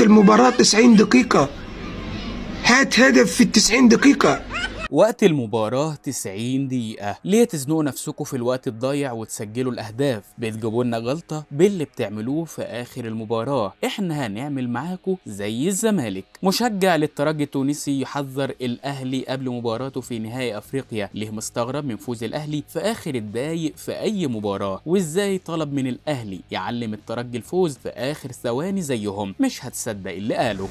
المباراة 90 دقيقة هات هدف في ال 90 دقيقة وقت المباراة 90 دقيقة ليه تزنقوا نفسكم في الوقت الضايع وتسجلوا الأهداف بتجيبوا لنا غلطة باللي بتعملوه في آخر المباراة احنا هنعمل معاكم زي الزمالك مشجع للترجي التونسي يحذر الأهلي قبل مباراته في نهائي أفريقيا ليه مستغرب من فوز الأهلي في آخر الدقايق في أي مباراة وإزاي طلب من الأهلي يعلم الترجي الفوز في آخر ثواني زيهم مش هتصدق اللي قاله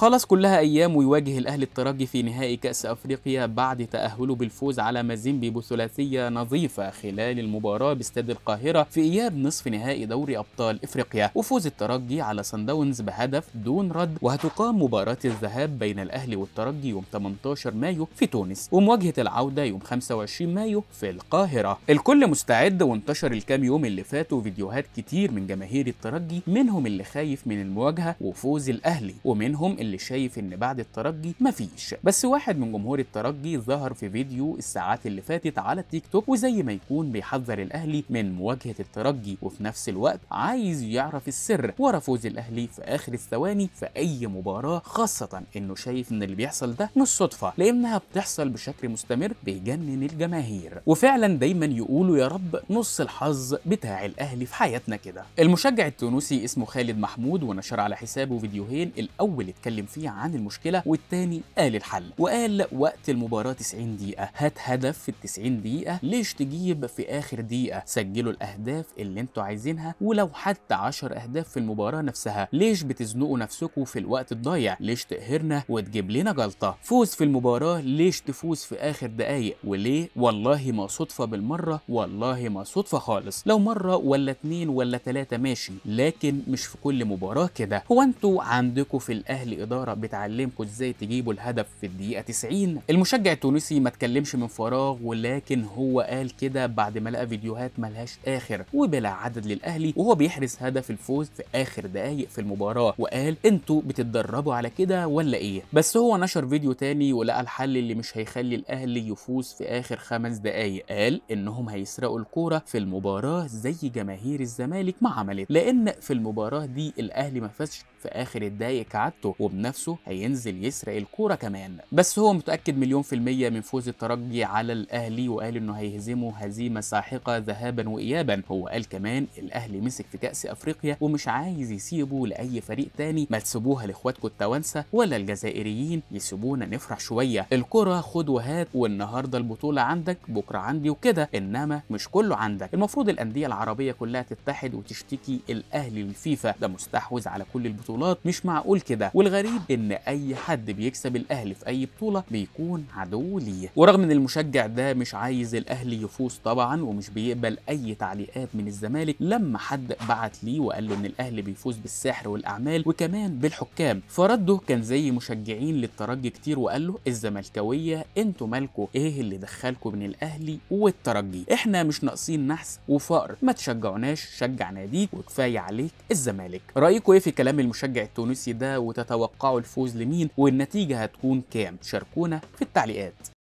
خلص كلها أيام ويواجه الأهلي الترجي في نهائي كأس أفريقيا بعد تأهله بالفوز على مازيمبي بثلاثية نظيفة خلال المباراة باستاد القاهرة في إياب نصف نهائي دوري أبطال إفريقيا وفوز الترجي على صن داونز بهدف دون رد وهتقام مباراة الذهاب بين الأهلي والترجي يوم 18 مايو في تونس ومواجهة العودة يوم 25 مايو في القاهرة الكل مستعد وانتشر الكام يوم اللي فاتوا فيديوهات كتير من جماهير الترجي منهم اللي خايف من المواجهة وفوز الأهلي ومنهم اللي اللي شايف ان بعد الترجي مفيش بس واحد من جمهور الترجي ظهر في فيديو الساعات اللي فاتت على التيك توك وزي ما يكون بيحذر الاهلي من مواجهه الترجي وفي نفس الوقت عايز يعرف السر ورا فوز الاهلي في اخر الثواني في اي مباراه خاصه انه شايف ان اللي بيحصل ده مش صدفه لانها بتحصل بشكل مستمر بيجنن الجماهير وفعلا دايما يقولوا يا رب نص الحظ بتاع الاهلي في حياتنا كده المشجع التونسي اسمه خالد محمود ونشر على حسابه فيديوهين الاول اتكلم اتكلم فيه عن المشكله والتاني قال الحل وقال وقت المباراه 90 دقيقه هات هدف في ال 90 دقيقه ليش تجيب في اخر دقيقه سجلوا الاهداف اللي انتوا عايزينها ولو حتى 10 اهداف في المباراه نفسها ليش بتزنقوا نفسكم في الوقت الضايع ليش تقهرنا وتجيب لنا جلطه فوز في المباراه ليش تفوز في اخر دقايق وليه والله ما صدفه بالمره والله ما صدفه خالص لو مره ولا اتنين ولا تلاته ماشي لكن مش في كل مباراه كده هو انتوا عندكم في الاهلي الاداره بتعلمكوا ازاي تجيبوا الهدف في الدقيقه 90 المشجع التونسي ما اتكلمش من فراغ ولكن هو قال كده بعد ما لقى فيديوهات ملهاش اخر وبلا عدد للاهلي وهو بيحرز هدف الفوز في اخر دقائق في المباراه وقال انتوا بتتدربوا على كده ولا ايه بس هو نشر فيديو تاني ولقى الحل اللي مش هيخلي الاهلي يفوز في اخر خمس دقائق قال انهم هيسرقوا الكوره في المباراه زي جماهير الزمالك ما عملت لان في المباراه دي الاهلي ما فازش في اخر الدقائق كعادته نفسه هينزل يسرق الكوره كمان بس هو متاكد مليون في الميه من فوز الترجي على الاهلي وقال انه هيهزمه هزيمه ساحقه ذهابا وايابا هو قال كمان الاهلي مسك في كاس افريقيا ومش عايز يسيبه لاي فريق تاني ما تسيبوها لاخواتكم التوانسه ولا الجزائريين يسيبونا نفرح شويه الكوره خد وهات والنهارده البطوله عندك بكره عندي وكده انما مش كله عندك المفروض الانديه العربيه كلها تتحد وتشتكي الاهلي للفيفا ده مستحوذ على كل البطولات مش معقول كده الغريب ان اي حد بيكسب الاهلي في اي بطوله بيكون عدو ليه ورغم ان المشجع ده مش عايز الاهلي يفوز طبعا ومش بيقبل اي تعليقات من الزمالك لما حد بعت ليه وقال له ان الاهلي بيفوز بالسحر والاعمال وكمان بالحكام فرده كان زي مشجعين للترجي كتير وقال له الزملكاويه انتوا مالكوا ايه اللي دخلكوا بين الاهلي والترجي احنا مش ناقصين نحس وفقر ما تشجعوناش شجع ناديك وكفايه عليك الزمالك رايكم ايه في كلام المشجع التونسي ده وتتوقع تتوقعوا الفوز لمين والنتيجه هتكون كام شاركونا في التعليقات